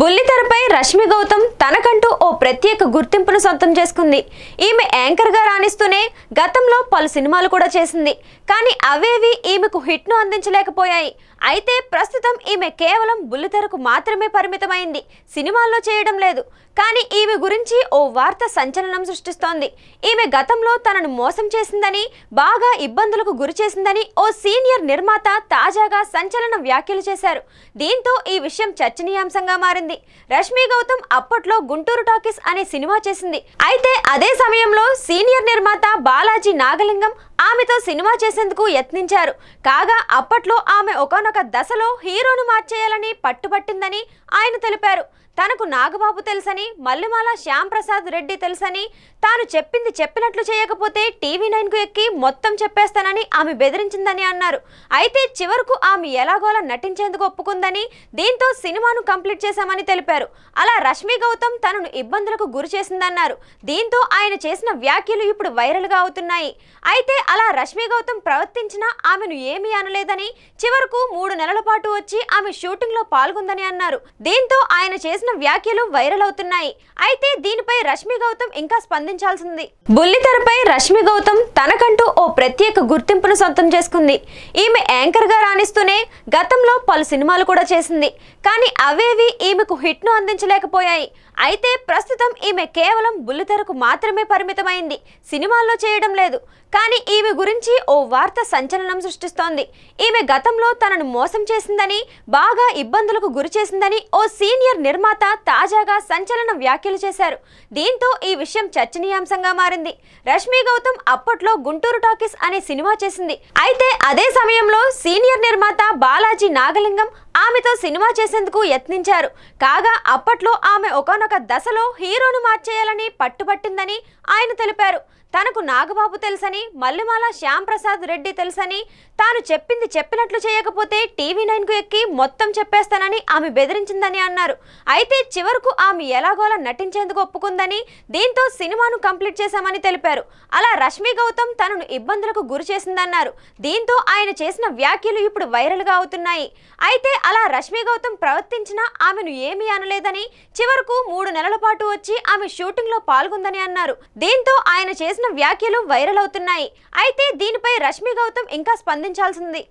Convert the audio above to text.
బుల్లితెరపై రష్మి గౌతమ్ తనకంటూ ఓ ప్రత్యేక గుర్తింపును సొంతం చేసుకుంది ఈమె యాంకర్గా రాణిస్తూనే గతంలో పలు సినిమాలు కూడా చేసింది కానీ అవేవి ఈమెకు హిట్ను అందించలేకపోయాయి అయితే ప్రస్తుతం ఈమె కేవలం బుల్లితెరకు మాత్రమే పరిమితమైంది సినిమాల్లో చేయడం లేదు కానీ ఈమె గురించి ఓ వార్త సంచలనం సృష్టిస్తోంది ఈమె గతంలో తనను మోసం చేసిందని బాగా ఇబ్బందులకు గురి చేసిందని ఓ సీనియర్ నిర్మాత తాజాగా సంచలన వ్యాఖ్యలు చేశారు దీంతో ఈ విషయం చర్చనీయాంశంగా మారింది రష్మి గౌతమ్ అప్పట్లో గుంటూరు టాకీస్ అనే సినిమా చేసింది అయితే అదే సమయంలో సీనియర్ నిర్మాత బాల బాలాజీ నాగలింగం ఆమెతో సినిమా చేసేందుకు యత్నించారు కాగా అప్పట్లో ఆమె ఒకనొక దశలో హీరోను మార్చేయాలని పట్టుబట్టిందని ఆయన తెలిపారు తనకు నాగబాబు తెలుసని మల్లెమాల శ్యాంప్రసాద్ రెడ్డి తెలుసని తాను చెప్పింది చెప్పినట్లు చేయకపోతే టీవీ నైన్కు ఎక్కి మొత్తం చెప్పేస్తానని ఆమె బెదిరించిందని అన్నారు అయితే చివరకు ఆమె ఎలాగోలా నటించేందుకు ఒప్పుకుందని దీంతో సినిమాను కంప్లీట్ చేశామని తెలిపారు అలా రష్మి గౌతమ్ తనను ఇబ్బందులకు గురి చేసిందన్నారు దీంతో ఆయన చేసిన వ్యాఖ్యలు ఇప్పుడు వైరల్గా అవుతున్నాయి అయితే అలా రష్మి గౌతమ్ ప్రవర్తించినా ఆమెను ఏమీ అనలేదని చివరకు మూడు నెలల పాటు వచ్చి ఆమె షూటింగ్ లో పాల్గొందని అన్నారు దీంతో ఆయన చేసిన వ్యాఖ్యలు వైరల్ అవుతున్నాయి అయితే దీనిపై రష్మి గౌతమ్ ఇంకా స్పందించాల్సింది బుల్లితెరపై రష్మి గౌతమ్ తనకంటూ ఓ ప్రత్యేక గుర్తింపును సొంతం చేసుకుంది ఈమె యాంకర్ గా రాణిస్తూనే గతంలో పలు సినిమాలు కూడా చేసింది కానీ అవేవి ఈమెకు హిట్ ను అందించలేకపోయాయి అయితే ప్రస్తుతం ఈమె కేవలం బుల్లితెరకు మాత్రమే పరిమితమైంది సినిమాల్లో చేయడం లేదు కానీ ఈమె గురించి ఓ వార్త సంచలనం సృష్టిస్తోంది ఈమె గతంలో తనను మోసం చేసిందని బాగా ఇబ్బందులకు గురి చేసిందని ఓ సీనియర్ నిర్మాత తాజాగా సంచలన వ్యాఖ్యలు చేశారు దీంతో ఈ విషయం చర్చనీయాంశంగా మారింది రష్మి గౌతమ్ అప్పట్లో గుంటూరు టాకీస్ అనే సినిమా చేసింది అయితే అదే సమయంలో సీనియర్ నిర్మాత బాలాజీ నాగలింగం ఆమెతో సినిమా చేసేందుకు యత్నించారు కాగా అప్పట్లో ఆమె ఒకనొక దశలో హీరోను మార్చేయాలని పట్టుబట్టిందని ఆయన తెలిపారు తనకు నాగబాబు తెలుసని మల్లెమాల శ్యాంప్రసాద్ రెడ్డి తెలుసని తాను చెప్పింది చెప్పినట్లు చేయకపోతే టీవీ నైన్కు ఎక్కి మొత్తం చెప్పేస్తానని ఆమె బెదిరించిందని అన్నారు అయితే చివరకు ఆమె ఎలాగోలా నటించేందుకు ఒప్పుకుందని దీంతో సినిమాను కంప్లీట్ చేశామని తెలిపారు అలా రష్మి గౌతమ్ తనను ఇబ్బందులకు గురి చేసిందన్నారు దీంతో ఆయన చేసిన వ్యాఖ్యలు ఇప్పుడు వైరల్గా అవుతున్నాయి అయితే అలా రష్మి గౌతమ్ ప్రవర్తించినా ఆమెను ఏమీ అనలేదని చివరకు మూడు నెలల పాటు వచ్చి ఆమె షూటింగ్లో పాల్గొందని అన్నారు దీంతో ఆయన చేసిన వ్యాఖ్యలు వైరల్ అవుతున్నాయి అయితే దీనిపై రష్మి గౌతమ్ ఇంకా స్పందించాల్సింది